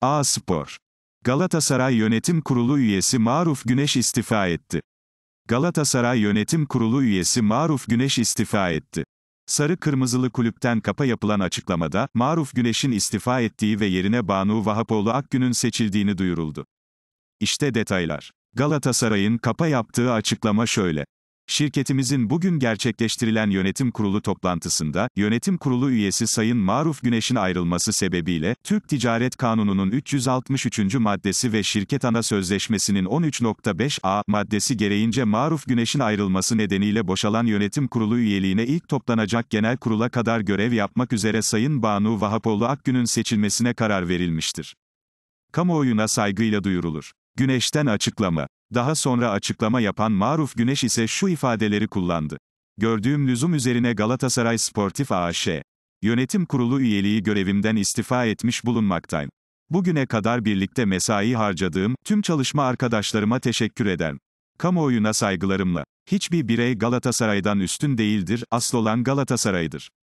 A Spor. Galatasaray Yönetim Kurulu üyesi Maruf Güneş istifa etti. Galatasaray Yönetim Kurulu üyesi Maruf Güneş istifa etti. Sarı Kırmızılı Kulüpten kapa yapılan açıklamada, Maruf Güneş'in istifa ettiği ve yerine Banu Vahapoğlu Akgün'ün seçildiğini duyuruldu. İşte detaylar. Galatasaray'ın kapa yaptığı açıklama şöyle. Şirketimizin bugün gerçekleştirilen yönetim kurulu toplantısında, yönetim kurulu üyesi Sayın Maruf Güneş'in ayrılması sebebiyle, Türk Ticaret Kanunu'nun 363. maddesi ve şirket ana sözleşmesinin 13.5a maddesi gereğince Maruf Güneş'in ayrılması nedeniyle boşalan yönetim kurulu üyeliğine ilk toplanacak genel kurula kadar görev yapmak üzere Sayın Banu Vahapoğlu Akgün'ün seçilmesine karar verilmiştir. Kamuoyuna saygıyla duyurulur. Güneş'ten açıklama daha sonra açıklama yapan Maruf Güneş ise şu ifadeleri kullandı. Gördüğüm lüzum üzerine Galatasaray Sportif AŞ, yönetim kurulu üyeliği görevimden istifa etmiş bulunmaktayım. Bugüne kadar birlikte mesai harcadığım tüm çalışma arkadaşlarıma teşekkür ederim. Kamuoyuna saygılarımla. Hiçbir birey Galatasaray'dan üstün değildir, asıl olan Galatasaray'dır.